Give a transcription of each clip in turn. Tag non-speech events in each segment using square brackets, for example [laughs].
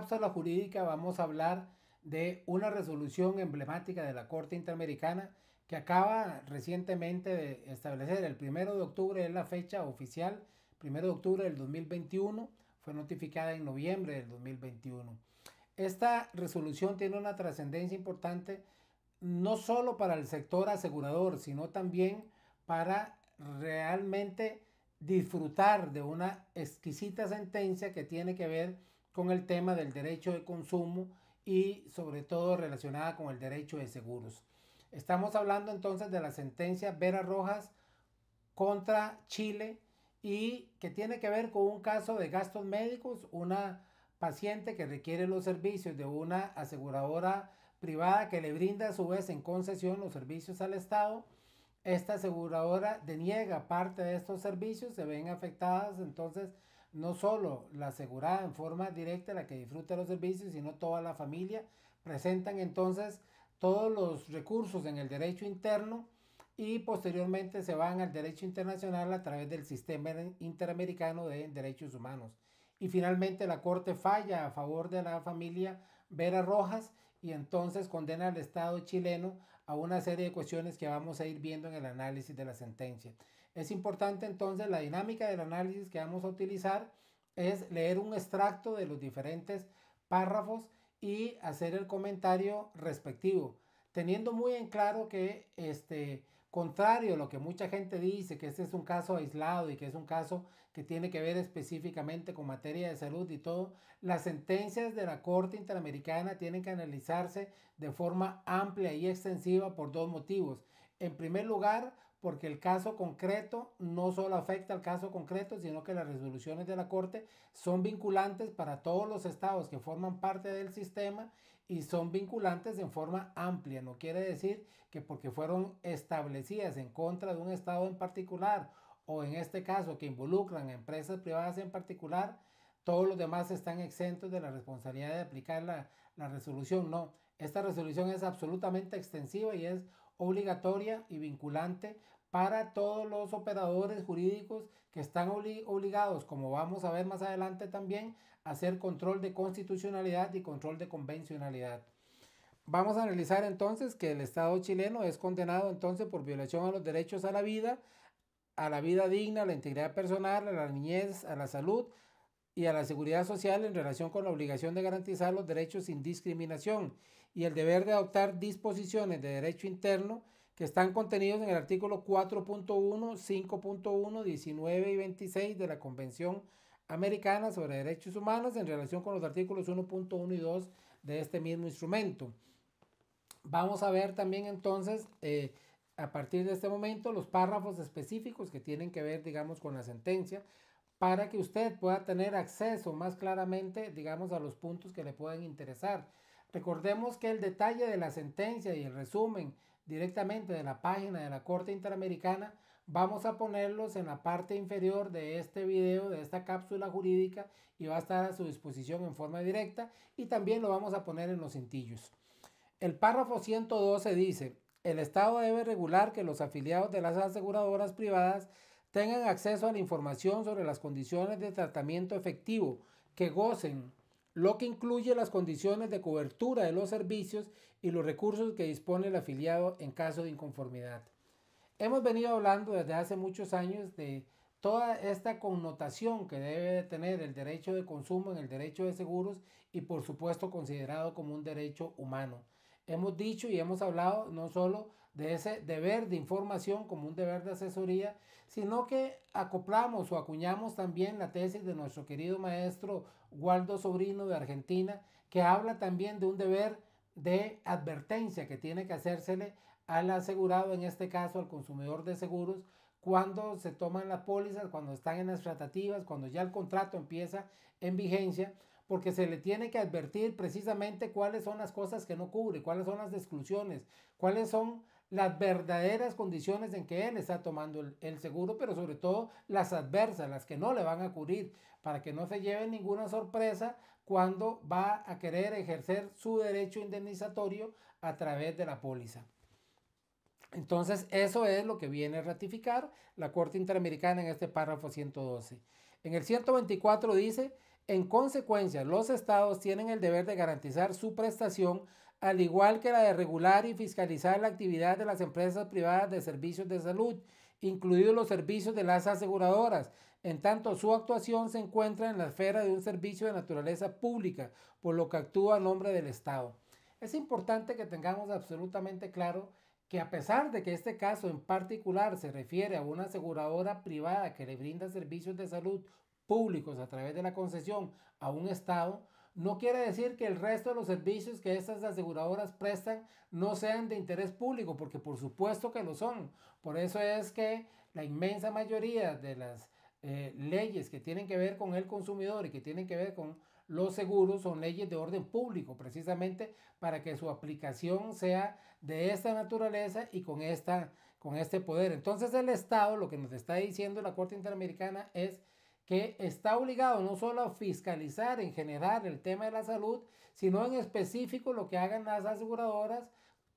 cápsula jurídica vamos a hablar de una resolución emblemática de la Corte Interamericana que acaba recientemente de establecer el primero de octubre es la fecha oficial, primero de octubre del 2021, fue notificada en noviembre del 2021. Esta resolución tiene una trascendencia importante no solo para el sector asegurador, sino también para realmente disfrutar de una exquisita sentencia que tiene que ver con el tema del derecho de consumo y sobre todo relacionada con el derecho de seguros. Estamos hablando entonces de la sentencia Vera Rojas contra Chile y que tiene que ver con un caso de gastos médicos, una paciente que requiere los servicios de una aseguradora privada que le brinda a su vez en concesión los servicios al Estado. Esta aseguradora deniega parte de estos servicios, se ven afectadas entonces no solo la asegurada en forma directa, la que disfruta los servicios, sino toda la familia, presentan entonces todos los recursos en el derecho interno y posteriormente se van al derecho internacional a través del sistema interamericano de derechos humanos. Y finalmente la Corte falla a favor de la familia Vera Rojas y entonces condena al Estado chileno a una serie de cuestiones que vamos a ir viendo en el análisis de la sentencia. Es importante entonces la dinámica del análisis que vamos a utilizar es leer un extracto de los diferentes párrafos y hacer el comentario respectivo, teniendo muy en claro que este contrario a lo que mucha gente dice, que este es un caso aislado y que es un caso que tiene que ver específicamente con materia de salud y todo, las sentencias de la Corte Interamericana tienen que analizarse de forma amplia y extensiva por dos motivos. En primer lugar, porque el caso concreto no solo afecta al caso concreto, sino que las resoluciones de la Corte son vinculantes para todos los estados que forman parte del sistema y son vinculantes en forma amplia. No quiere decir que porque fueron establecidas en contra de un estado en particular o en este caso que involucran a empresas privadas en particular, todos los demás están exentos de la responsabilidad de aplicar la, la resolución. No, esta resolución es absolutamente extensiva y es obligatoria y vinculante para todos los operadores jurídicos que están obligados, como vamos a ver más adelante también, a hacer control de constitucionalidad y control de convencionalidad. Vamos a analizar entonces que el Estado chileno es condenado entonces por violación a los derechos a la vida, a la vida digna, a la integridad personal, a la niñez, a la salud, y a la seguridad social en relación con la obligación de garantizar los derechos sin discriminación y el deber de adoptar disposiciones de derecho interno que están contenidos en el artículo 4.1, 5.1, 19 y 26 de la Convención Americana sobre Derechos Humanos en relación con los artículos 1.1 y 2 de este mismo instrumento. Vamos a ver también entonces, eh, a partir de este momento, los párrafos específicos que tienen que ver, digamos, con la sentencia, para que usted pueda tener acceso más claramente, digamos, a los puntos que le puedan interesar. Recordemos que el detalle de la sentencia y el resumen directamente de la página de la Corte Interamericana vamos a ponerlos en la parte inferior de este video, de esta cápsula jurídica y va a estar a su disposición en forma directa y también lo vamos a poner en los cintillos. El párrafo 112 dice, el Estado debe regular que los afiliados de las aseguradoras privadas tengan acceso a la información sobre las condiciones de tratamiento efectivo que gocen lo que incluye las condiciones de cobertura de los servicios y los recursos que dispone el afiliado en caso de inconformidad. Hemos venido hablando desde hace muchos años de toda esta connotación que debe tener el derecho de consumo en el derecho de seguros y por supuesto considerado como un derecho humano. Hemos dicho y hemos hablado no solo de ese deber de información como un deber de asesoría, sino que acoplamos o acuñamos también la tesis de nuestro querido maestro Waldo Sobrino de Argentina, que habla también de un deber de advertencia que tiene que hacérsele al asegurado, en este caso al consumidor de seguros, cuando se toman las pólizas, cuando están en las tratativas, cuando ya el contrato empieza en vigencia, porque se le tiene que advertir precisamente cuáles son las cosas que no cubre, cuáles son las exclusiones, cuáles son las verdaderas condiciones en que él está tomando el, seguro, pero sobre todo las adversas, las que no le van a cubrir, para que no se lleven ninguna sorpresa cuando va a querer ejercer su derecho indemnizatorio a través de la póliza. Entonces, eso es lo que viene a ratificar la Corte Interamericana en este párrafo 112. En el 124 dice, en consecuencia, los estados tienen el deber de garantizar su prestación al igual que la de regular y fiscalizar la actividad de las empresas privadas de servicios de salud, incluidos los servicios de las aseguradoras, en tanto su actuación se encuentra en la esfera de un servicio de naturaleza pública, por lo que actúa a nombre del Estado. Es importante que tengamos absolutamente claro que a pesar de que este caso en particular se refiere a una aseguradora privada que le brinda servicios de salud públicos a través de la concesión a un Estado, no quiere decir que el resto de los servicios que estas aseguradoras prestan no sean de interés público, porque por supuesto que lo son. Por eso es que la inmensa mayoría de las eh, leyes que tienen que ver con el consumidor y que tienen que ver con los seguros son leyes de orden público, precisamente para que su aplicación sea de esta naturaleza y con, esta, con este poder. Entonces el Estado lo que nos está diciendo la Corte Interamericana es que está obligado no solo a fiscalizar en general el tema de la salud, sino en específico lo que hagan las aseguradoras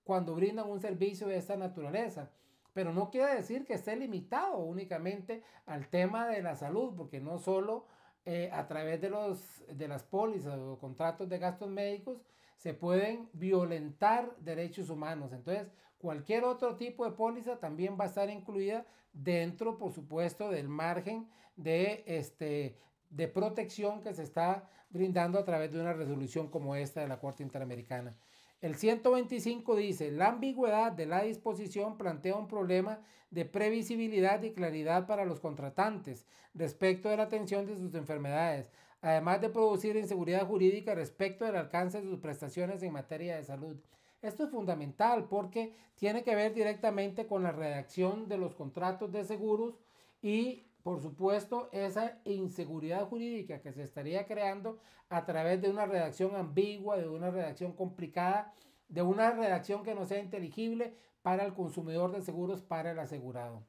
cuando brindan un servicio de esta naturaleza. Pero no quiere decir que esté limitado únicamente al tema de la salud, porque no solo eh, a través de, los, de las pólizas o contratos de gastos médicos se pueden violentar derechos humanos. Entonces, Cualquier otro tipo de póliza también va a estar incluida dentro, por supuesto, del margen de, este, de protección que se está brindando a través de una resolución como esta de la Corte Interamericana. El 125 dice, la ambigüedad de la disposición plantea un problema de previsibilidad y claridad para los contratantes respecto de la atención de sus enfermedades, además de producir inseguridad jurídica respecto del alcance de sus prestaciones en materia de salud. Esto es fundamental porque tiene que ver directamente con la redacción de los contratos de seguros y por supuesto, esa inseguridad jurídica que se estaría creando a través de una redacción ambigua, de una redacción complicada, de una redacción que no sea inteligible para el consumidor de seguros, para el asegurado.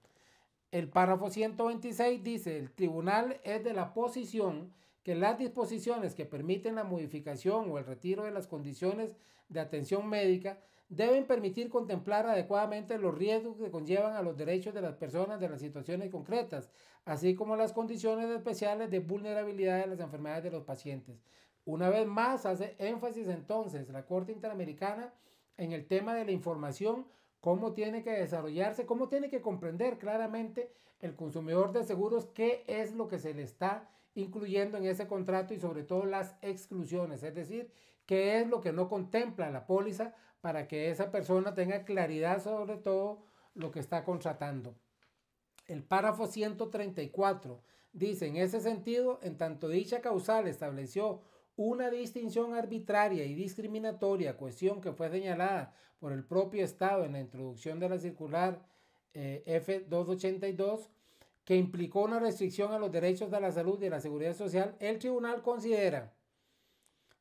El párrafo 126 dice, el tribunal es de la posición que las disposiciones que permiten la modificación o el retiro de las condiciones de atención médica deben permitir contemplar adecuadamente los riesgos que conllevan a los derechos de las personas de las situaciones concretas, así como las condiciones especiales de vulnerabilidad de las enfermedades de los pacientes. Una vez más, hace énfasis entonces la Corte Interamericana en el tema de la información cómo tiene que desarrollarse, cómo tiene que comprender claramente el consumidor de seguros qué es lo que se le está incluyendo en ese contrato y sobre todo las exclusiones, es decir, qué es lo que no contempla la póliza para que esa persona tenga claridad sobre todo lo que está contratando. El párrafo 134 dice, en ese sentido, en tanto dicha causal estableció una distinción arbitraria y discriminatoria, cuestión que fue señalada por el propio Estado en la introducción de la circular eh, F282, que implicó una restricción a los derechos de la salud y de la seguridad social, el tribunal considera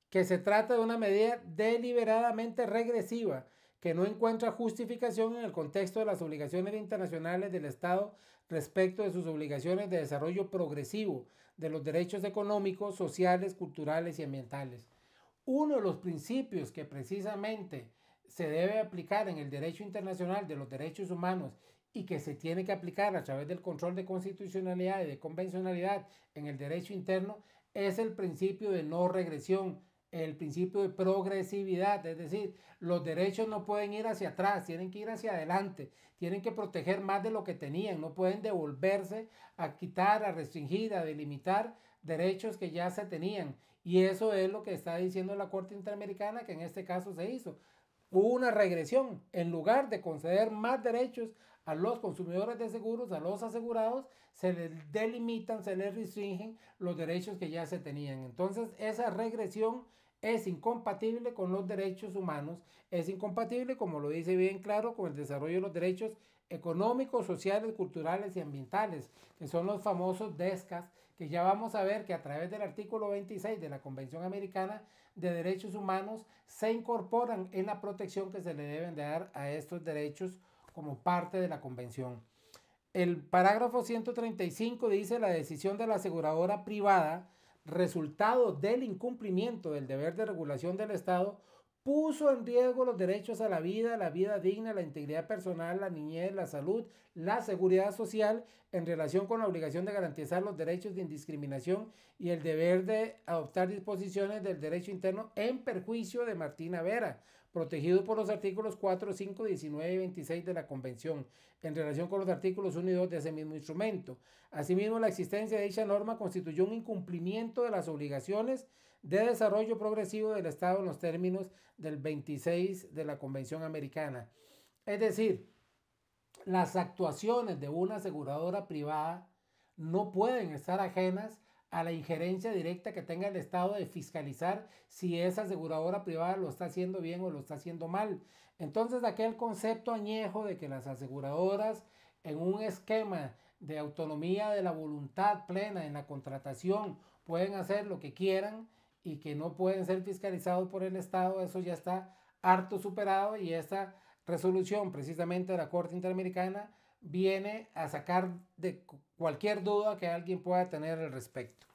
que se trata de una medida deliberadamente regresiva que no encuentra justificación en el contexto de las obligaciones internacionales del Estado respecto de sus obligaciones de desarrollo progresivo de los derechos económicos, sociales, culturales y ambientales. Uno de los principios que precisamente se debe aplicar en el derecho internacional de los derechos humanos y que se tiene que aplicar a través del control de constitucionalidad y de convencionalidad en el derecho interno es el principio de no regresión el principio de progresividad, es decir, los derechos no pueden ir hacia atrás, tienen que ir hacia adelante, tienen que proteger más de lo que tenían, no pueden devolverse a quitar, a restringir, a delimitar derechos que ya se tenían. Y eso es lo que está diciendo la Corte Interamericana, que en este caso se hizo. una regresión, en lugar de conceder más derechos a los consumidores de seguros, a los asegurados, se les delimitan, se les restringen los derechos que ya se tenían. Entonces, esa regresión es incompatible con los derechos humanos, es incompatible, como lo dice bien claro, con el desarrollo de los derechos económicos, sociales, culturales y ambientales, que son los famosos DESCAS, que ya vamos a ver que a través del artículo 26 de la Convención Americana de Derechos Humanos se incorporan en la protección que se le deben de dar a estos derechos como parte de la convención. El parágrafo 135 dice la decisión de la aseguradora privada resultado del incumplimiento del deber de regulación del Estado puso en riesgo los derechos a la vida, la vida digna, la integridad personal, la niñez, la salud, la seguridad social, en relación con la obligación de garantizar los derechos de indiscriminación y el deber de adoptar disposiciones del derecho interno en perjuicio de Martina Vera, protegido por los artículos 4, 5, 19 y 26 de la Convención, en relación con los artículos 1 y 2 de ese mismo instrumento. Asimismo, la existencia de dicha norma constituyó un incumplimiento de las obligaciones de desarrollo progresivo del Estado en los términos del 26 de la Convención Americana. Es decir, las actuaciones de una aseguradora privada no pueden estar ajenas a la injerencia directa que tenga el Estado de fiscalizar si esa aseguradora privada lo está haciendo bien o lo está haciendo mal. Entonces aquel concepto añejo de que las aseguradoras en un esquema de autonomía de la voluntad plena en la contratación pueden hacer lo que quieran, y que no pueden ser fiscalizados por el Estado, eso ya está harto superado y esta resolución precisamente de la Corte Interamericana viene a sacar de cualquier duda que alguien pueda tener al respecto.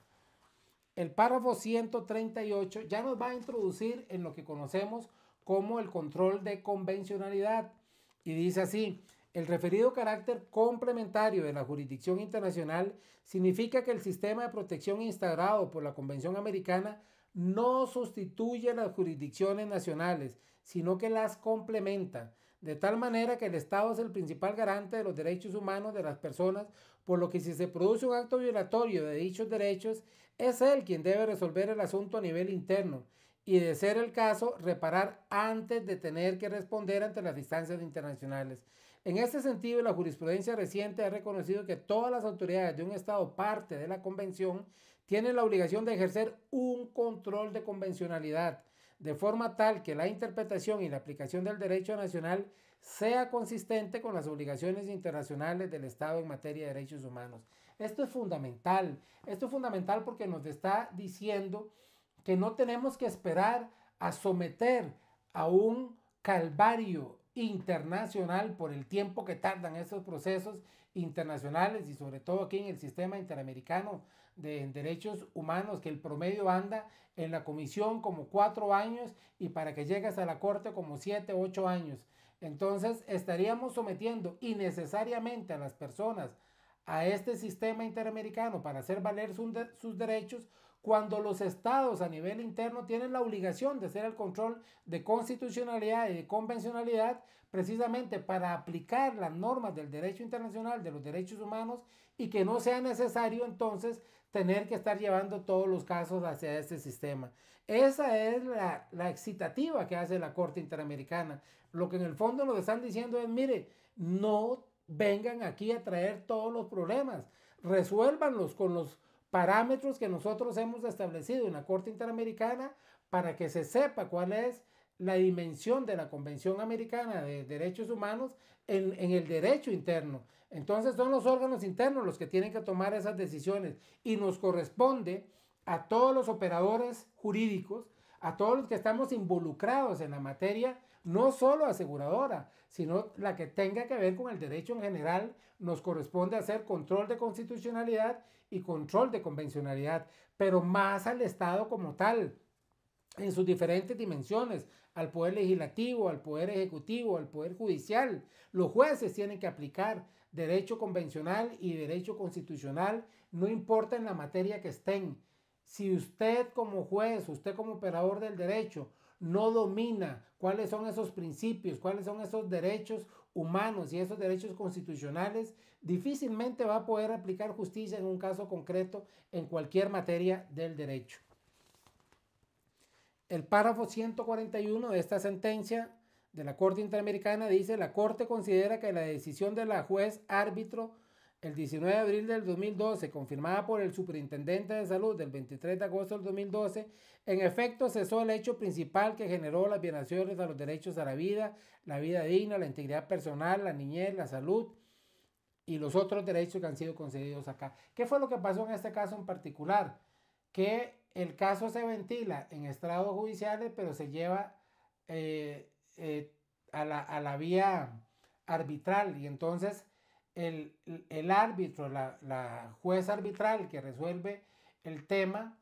El párrafo 138 ya nos va a introducir en lo que conocemos como el control de convencionalidad y dice así, el referido carácter complementario de la jurisdicción internacional significa que el sistema de protección instaurado por la Convención Americana no sustituye las jurisdicciones nacionales, sino que las complementa, de tal manera que el Estado es el principal garante de los derechos humanos de las personas, por lo que si se produce un acto violatorio de dichos derechos, es él quien debe resolver el asunto a nivel interno y, de ser el caso, reparar antes de tener que responder ante las instancias internacionales. En este sentido, la jurisprudencia reciente ha reconocido que todas las autoridades de un Estado parte de la Convención tienen la obligación de ejercer un control de convencionalidad, de forma tal que la interpretación y la aplicación del derecho nacional sea consistente con las obligaciones internacionales del Estado en materia de derechos humanos. Esto es fundamental, esto es fundamental porque nos está diciendo que no tenemos que esperar a someter a un calvario internacional por el tiempo que tardan esos procesos internacionales y sobre todo aquí en el sistema interamericano de derechos humanos que el promedio anda en la comisión como cuatro años y para que llegues a la corte como siete, ocho años. Entonces estaríamos sometiendo innecesariamente a las personas a este sistema interamericano para hacer valer sus derechos cuando los estados a nivel interno tienen la obligación de hacer el control de constitucionalidad y de convencionalidad precisamente para aplicar las normas del derecho internacional de los derechos humanos y que no sea necesario entonces tener que estar llevando todos los casos hacia este sistema. Esa es la, la excitativa que hace la Corte Interamericana. Lo que en el fondo nos están diciendo es, mire, no vengan aquí a traer todos los problemas, resuélvanlos con los parámetros que nosotros hemos establecido en la Corte Interamericana para que se sepa cuál es la dimensión de la Convención Americana de Derechos Humanos en, el derecho interno. Entonces son los órganos internos los que tienen que tomar esas decisiones y nos corresponde a todos los operadores jurídicos, a todos los que estamos involucrados en la materia, no solo aseguradora, sino la que tenga que ver con el derecho en general, nos corresponde hacer control de constitucionalidad y control de convencionalidad, pero más al Estado como tal, en sus diferentes dimensiones, al poder legislativo, al poder ejecutivo, al poder judicial. Los jueces tienen que aplicar derecho convencional y derecho constitucional, no importa en la materia que estén. Si usted como juez, usted como operador del derecho, no domina cuáles son esos principios, cuáles son esos derechos, humanos y esos derechos constitucionales, difícilmente va a poder aplicar justicia en un caso concreto en cualquier materia del derecho. El párrafo 141 de esta sentencia de la Corte Interamericana dice, la Corte considera que la decisión de la juez árbitro el 19 de abril del 2012, confirmada por el Superintendente de Salud del 23 de agosto del 2012, en efecto cesó el hecho principal que generó las violaciones a los derechos a la vida, la vida digna, la integridad personal, la niñez, la salud y los otros derechos que han sido concedidos acá. ¿Qué fue lo que pasó en este caso en particular? Que el caso se ventila en estrados judiciales, pero se lleva eh, eh, a, la, a la vía arbitral y entonces el, árbitro, la, la, juez arbitral que resuelve el tema,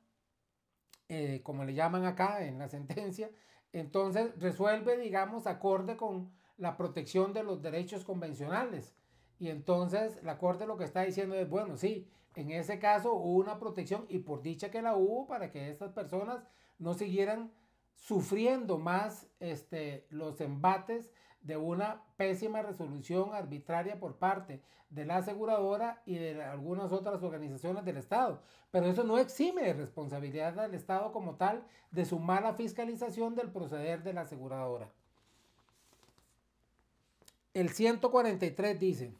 eh, como le llaman acá en la [laughs] sentencia, entonces resuelve, digamos, acorde con la protección de los derechos convencionales. Y entonces la Corte lo que está diciendo es, bueno, sí, en ese caso hubo una protección y por dicha que la hubo para que estas personas no siguieran sufriendo más este, los embates de una pésima resolución arbitraria por parte de la aseguradora y de algunas otras organizaciones del Estado. Pero eso no exime de responsabilidad al Estado como tal de su mala fiscalización del proceder de la aseguradora. El 143 dice,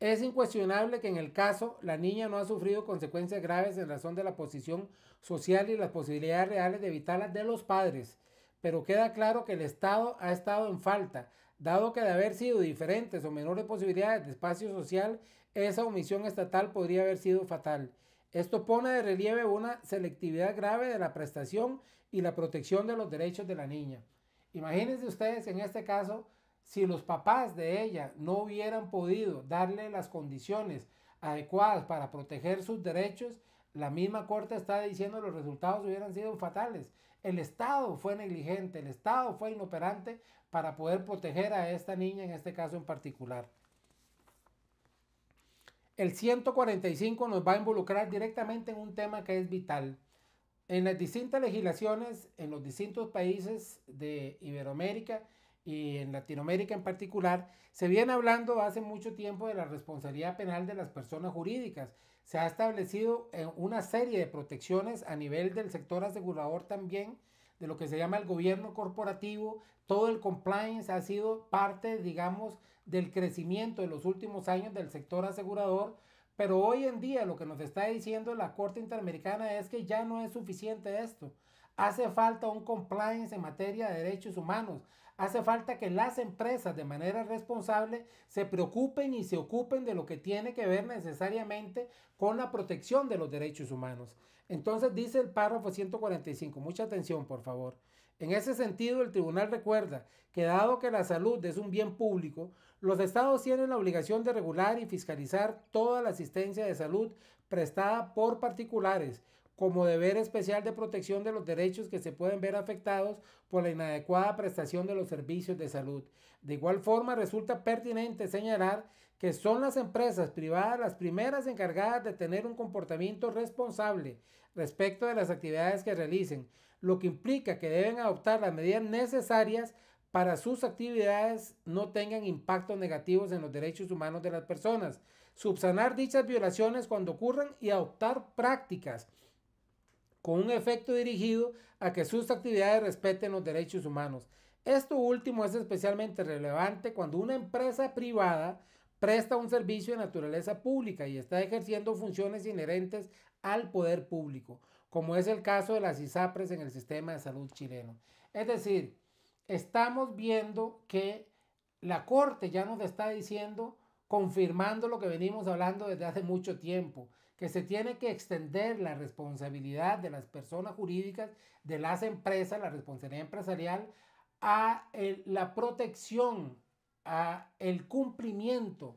es incuestionable que en el caso la niña no ha sufrido consecuencias graves en razón de la posición social y las posibilidades reales de evitarlas de los padres, pero queda claro que el Estado ha estado en falta dado que de haber sido diferentes o menores posibilidades de espacio social, esa omisión estatal podría haber sido fatal. Esto pone de relieve una selectividad grave de la prestación y la protección de los derechos de la niña. Imagínense ustedes en este caso, si los papás de ella no hubieran podido darle las condiciones adecuadas para proteger sus derechos, la misma corte está diciendo los resultados hubieran sido fatales. El Estado fue negligente, el Estado fue inoperante para poder proteger a esta niña en este caso en particular. El 145 nos va a involucrar directamente en un tema que es vital. En las distintas legislaciones, en los distintos países de Iberoamérica y en Latinoamérica en particular, se viene hablando hace mucho tiempo de la responsabilidad penal de las personas jurídicas se ha establecido una serie de protecciones a nivel del sector asegurador también, de lo que se llama el gobierno corporativo, todo el compliance ha sido parte, digamos, del crecimiento de los últimos años del sector asegurador, pero hoy en día lo que nos está diciendo la Corte Interamericana es que ya no es suficiente esto. Hace falta un compliance en materia de derechos humanos, hace falta que las empresas de manera responsable se preocupen y se ocupen de lo que tiene que ver necesariamente con la protección de los derechos humanos. Entonces dice el párrafo 145, mucha atención por favor. En ese sentido, el tribunal recuerda que dado que la salud es un bien público, los estados tienen la obligación de regular y fiscalizar toda la asistencia de salud prestada por particulares, como deber especial de protección de los derechos que se pueden ver afectados por la inadecuada prestación de los servicios de salud. De igual forma, resulta pertinente señalar que son las empresas privadas las primeras encargadas de tener un comportamiento responsable respecto de las actividades que realicen, lo que implica que deben adoptar las medidas necesarias para sus actividades no tengan impactos negativos en los derechos humanos de las personas, subsanar dichas violaciones cuando ocurran y adoptar prácticas con un efecto dirigido a que sus actividades respeten los derechos humanos. Esto último es especialmente relevante cuando una empresa privada presta un servicio de naturaleza pública y está ejerciendo funciones inherentes al poder público, como es el caso de las ISAPRES en el sistema de salud chileno. Es decir, estamos viendo que la Corte ya nos está diciendo, confirmando lo que venimos hablando desde hace mucho tiempo que se tiene que extender la responsabilidad de las personas jurídicas, de las empresas, la responsabilidad empresarial, a la protección, a el cumplimiento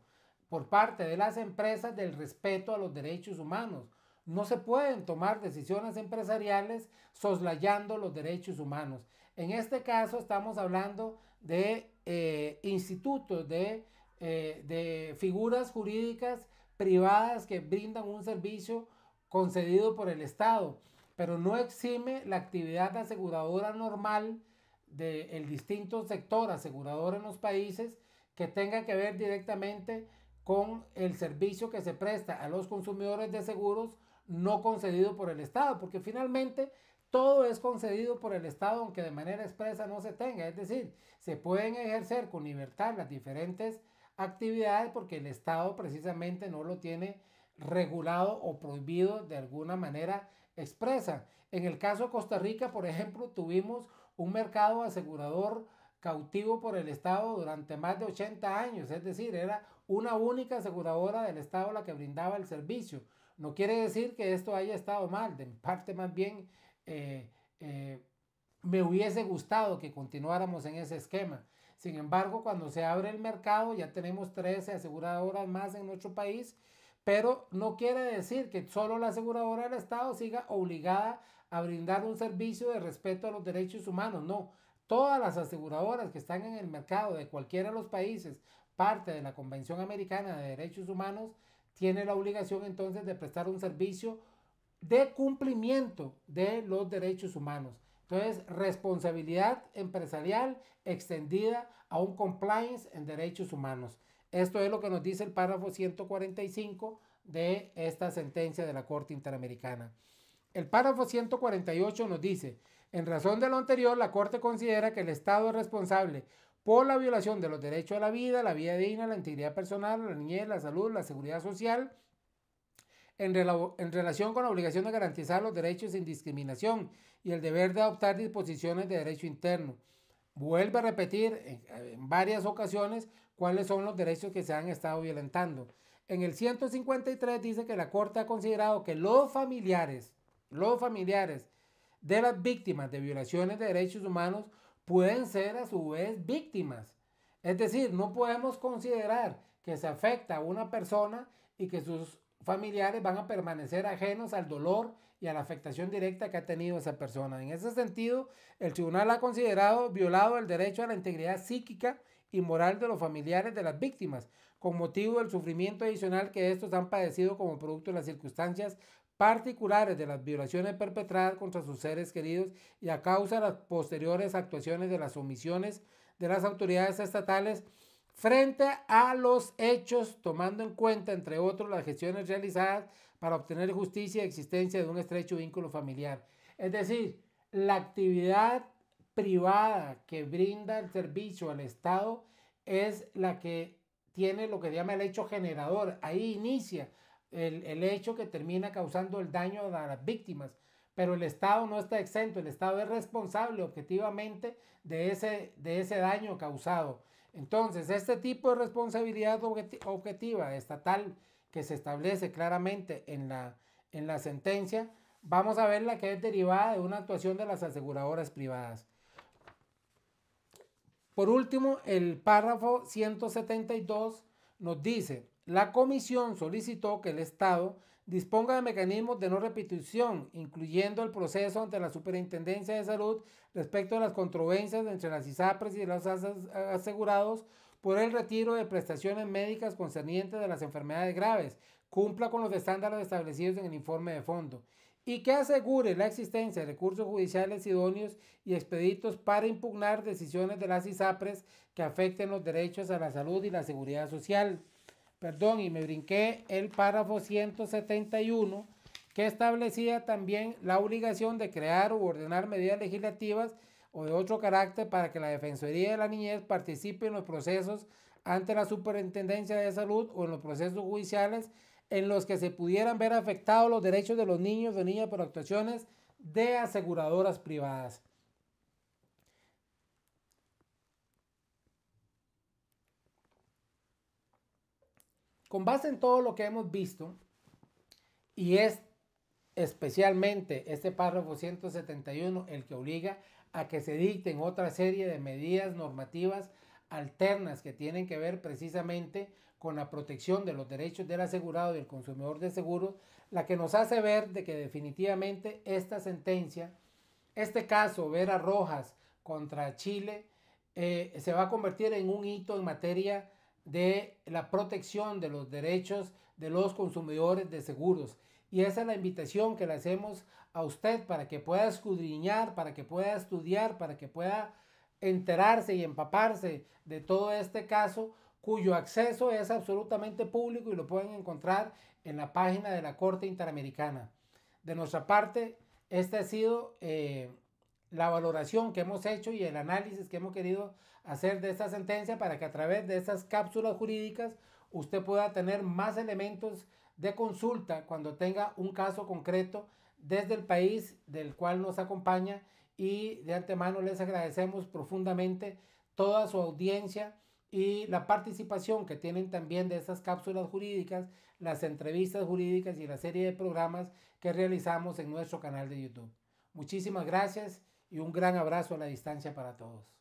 por parte de las empresas del respeto a los derechos humanos. No se pueden tomar decisiones empresariales soslayando los derechos humanos. En este caso estamos hablando de eh, institutos, de, eh, de figuras jurídicas privadas que brindan un servicio concedido por el Estado, pero no exime la actividad aseguradora normal del distinto sector asegurador en los países que tenga que ver directamente con el servicio que se presta a los consumidores de seguros no concedido por el Estado, porque finalmente todo es concedido por el Estado, aunque de manera expresa no se tenga. Es decir, se pueden ejercer con libertad las diferentes actividades porque el Estado precisamente no lo tiene regulado o prohibido de alguna manera expresa. En el caso de Costa Rica, por ejemplo, tuvimos un mercado asegurador cautivo por el Estado durante más de 80 años, es decir, era una única aseguradora del Estado la que brindaba el servicio. No quiere decir que esto haya estado mal, de parte más bien eh, eh, me hubiese gustado que continuáramos en ese esquema, sin embargo, cuando se abre el mercado, ya tenemos 13 aseguradoras más en nuestro país, pero no quiere decir que solo la aseguradora del Estado siga obligada a brindar un servicio de respeto a los derechos humanos, no. Todas las aseguradoras que están en el mercado de cualquiera de los países, parte de la Convención Americana de Derechos Humanos, tiene la obligación entonces de prestar un servicio de cumplimiento de los derechos humanos. Entonces, responsabilidad empresarial extendida a un compliance en derechos humanos. Esto es lo que nos dice el párrafo 145 de esta sentencia de la Corte Interamericana. El párrafo 148 nos dice, en razón de lo anterior, la Corte considera que el Estado es responsable por la violación de los derechos a la vida, la vida digna, la integridad personal, la niñez, la salud, la seguridad social, en, relación con la obligación de garantizar los derechos sin discriminación y el deber de adoptar disposiciones de derecho interno. Vuelve a repetir en, en varias ocasiones cuáles son los derechos que se han estado violentando. En el 153 dice que la Corte ha considerado que los familiares, los familiares de las víctimas de violaciones de derechos humanos pueden ser a su vez víctimas. Es decir, no podemos considerar que se afecta a una persona y que sus familiares van a permanecer ajenos al dolor y a la afectación directa que ha tenido esa persona. En ese sentido, el tribunal ha considerado violado el derecho a la integridad psíquica y moral de los familiares de las víctimas, con motivo del sufrimiento adicional que estos han padecido como producto de las circunstancias particulares de las violaciones perpetradas contra sus seres queridos y a causa de las posteriores actuaciones de las omisiones de las autoridades estatales frente a los hechos, tomando en cuenta, entre otros, las gestiones realizadas para obtener justicia y existencia de un estrecho vínculo familiar. Es decir, la actividad privada que brinda el servicio al Estado es la que tiene lo que llama el hecho generador. Ahí inicia el, hecho que termina causando el daño a las víctimas pero el Estado no está exento, el Estado es responsable objetivamente de ese daño causado. Entonces, este tipo de responsabilidad objetiva estatal que se establece claramente en la, en la sentencia, vamos a ver la que es derivada de una actuación de las aseguradoras privadas. Por último, el párrafo 172 nos dice, la comisión solicitó que el Estado disponga de mecanismos de no repetición, incluyendo el proceso ante la Superintendencia de Salud respecto a las controversias entre las ISAPRES y los asegurados por el retiro de prestaciones médicas concernientes de las enfermedades graves, cumpla con los estándares establecidos en el informe de fondo y que asegure la existencia de recursos judiciales idóneos y expeditos para impugnar decisiones de las ISAPRES que afecten los derechos a la salud y la seguridad social perdón, y me brinqué el párrafo 171 que establecía también la obligación de crear u ordenar medidas legislativas o de otro carácter para que la Defensoría de la Niñez participe en los procesos ante la Superintendencia de Salud o en los procesos judiciales en los que se pudieran ver afectados los derechos de los niños o niñas por actuaciones de aseguradoras privadas. con base en todo lo que hemos visto, y es especialmente este párrafo 171 el que obliga a que se dicten otra serie de medidas normativas alternas que tienen que ver precisamente con la protección de los derechos del asegurado y del consumidor de seguros, la que nos hace ver de que definitivamente esta sentencia, este caso Vera Rojas contra Chile, eh, se va a convertir en un hito en materia de la protección de los derechos de los consumidores de seguros. Y esa es la invitación que le hacemos a usted para que pueda escudriñar, para que pueda estudiar, para que pueda enterarse y empaparse de todo este caso cuyo acceso es absolutamente público y lo pueden encontrar en la página de la Corte Interamericana. De nuestra parte, esta ha sido eh, la valoración que hemos hecho y el análisis que hemos querido hacer de esta sentencia para que a través de estas cápsulas jurídicas usted pueda tener más elementos de consulta cuando tenga un caso concreto desde el país del cual nos acompaña y de antemano les agradecemos profundamente toda su audiencia y la participación que tienen también de estas cápsulas jurídicas, las entrevistas jurídicas y la serie de programas que realizamos en nuestro canal de YouTube. Muchísimas gracias y un gran abrazo a la distancia para todos.